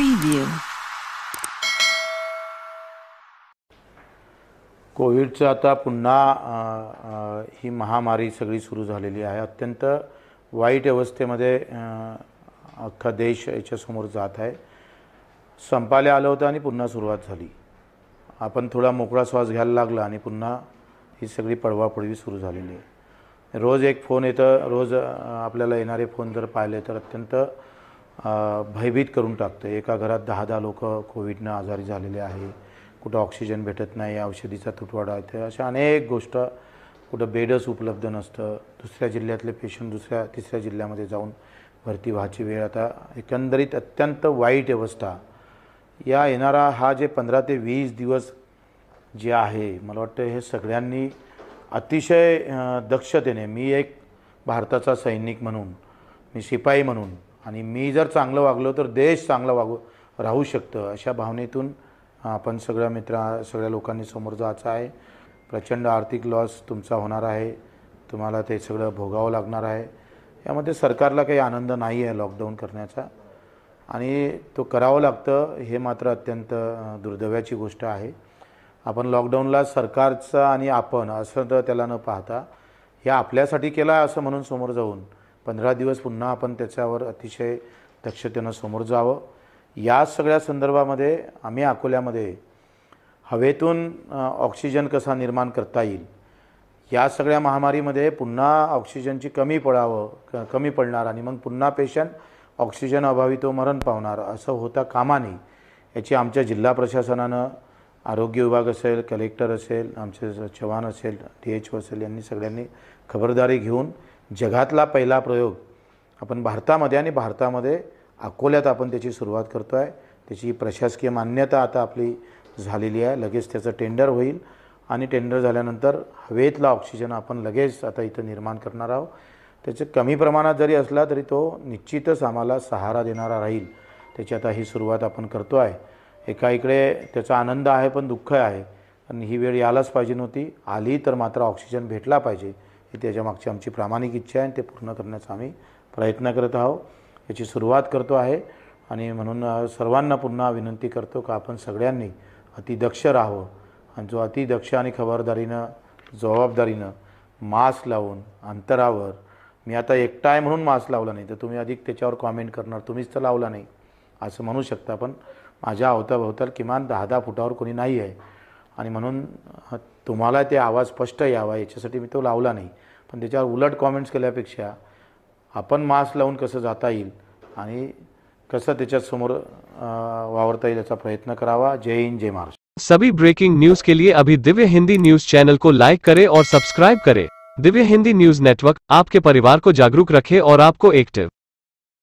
preview कोविडचं आता पुन्हा ही महामारी सगळी सुरू झालेली आहे अत्यंत वाईट अवस्थेमध्ये अख्खा देश याच्यासमोर जात आहे संपायला आलं होतं आणि पुन्हा सुरुवात झाली आपण थोडा मोकळा श्वास घ्यायला लागला आणि पुन्हा ही सगळी पडवापडवी सुरू झालेली आहे रोज एक फोन येतं रोज आपल्याला येणारे फोन जर पाहिले तर अत्यंत भयभीत करून टाकतं एका घरात दहा दहा लोक कोविडनं आजारी झालेले आहे कुठं ऑक्सिजन भेटत नाही औषधीचा तुटवडा इथे अशा अनेक गोष्ट कुठं बेडच उपलब्ध नसतं दुसऱ्या जिल्ह्यातले पेशंट दुसऱ्या तिसऱ्या जिल्ह्यामध्ये जाऊन भरती व्हायची वेळ आता एकंदरीत अत्यंत वाईट अवस्था या येणारा हा जे पंधरा ते वीस दिवस जे आहे मला वाटतं हे सगळ्यांनी अतिशय दक्षतेने मी एक भारताचा सैनिक म्हणून मी शिपाई म्हणून आणि मी जर चांगलं वागलो तर देश चांगला वागू राहू शकतं अशा भावनेतून आपण सगळ्या मित्रा सगळ्या लोकांनी समोर जायचं आहे प्रचंड आर्थिक लॉस तुमचा होणार आहे तुम्हाला ते सगळं भोगावं लागणार आहे यामध्ये सरकारला काही आनंद नाही आहे लॉकडाऊन करण्याचा आणि तो करावं लागतं हे मात्र अत्यंत दुर्दैवाची गोष्ट आहे आपण लॉकडाऊनला सरकारचं आणि आपण असं तर त्याला न पाहता हे आपल्यासाठी केला असं म्हणून समोर जाऊन पंधरा दिवस पुन्हा आपण त्याच्यावर अतिशय दक्षतेनं समोर जावं या सगळ्या संदर्भामध्ये आम्ही अकोल्यामध्ये हवेतून ऑक्सिजन कसा निर्माण करता येईल या सगळ्या महामारीमध्ये पुन्हा ऑक्सिजनची कमी पडावं क कमी पडणार आणि मग पुन्हा पेशंट ऑक्सिजन अभावी तो मरण पावणार असं होता कामा नाही याची आमच्या जिल्हा प्रशासनानं आरोग्य विभाग असेल कलेक्टर असेल आमचे चव्हाण असेल डी एच ओ असेल यांनी सगळ्यांनी खबरदारी घेऊन जगातला पहिला प्रयोग आपण भारतामध्ये आणि भारतामध्ये अकोल्यात आपण त्याची सुरुवात करतो आहे त्याची प्रशासकीय मान्यता आता आपली झालेली आहे लगेच त्याचं टेंडर होईल आणि टेंडर झाल्यानंतर हवेतला ऑक्सिजन आपण लगेच आता इथं निर्माण करणार आहोत त्याचे कमी प्रमाणात जरी असला तरी तो निश्चितच आम्हाला सहारा देणारा राहील त्याची आता ही सुरुवात आपण करतो आहे एका इकडे त्याचा आनंद आहे पण दुःख आहे आणि ही वेळ यायलाच पाहिजे नव्हती आली तर मात्र ऑक्सिजन भेटला पाहिजे ही त्याच्या आमची प्रामाणिक इच्छा आहे आणि ते पूर्ण करण्याचा आम्ही प्रयत्न करत आहोत याची सुरुवात करतो आहे आणि म्हणून सर्वांना पुन्हा विनंती करतो का आपण सगळ्यांनी अतिदक्ष राहावं आणि जो अतिदक्ष आणि खबरदारीनं जबाबदारीनं मास्क लावून अंतरावर मी आता एकटा आहे म्हणून मास्क लावला नाही तर तुम्ही अधिक त्याच्यावर कॉमेंट करणार तुम्हीच तर लावला नाही असं म्हणू शकता पण माझ्या अवताभोवताल किमान दहा दहा फुटावर कोणी नाही आहे आणि म्हणून तुम्हाला ते आवाज स्पष्ट यावा याच्यासाठी मी तो लावला नाही पण त्याच्यावर उलट कॉमेंट्स केल्यापेक्षा आपण मास्क लावून कसं जाता येईल आणि कसं त्याच्यासमोर वावरता येईल याचा प्रयत्न करावा जय हिंद जय महाराष्ट्र सभी ब्रेकिंग न्यूज के लिए अभी दिव्य हिंदी न्यूज चैनल को लाइक करें और सब्सक्राइब करें दिव्य हिंदी न्यूज नेटवर्क आपके परिवार को जागरूक रखे और आपको एक्टिव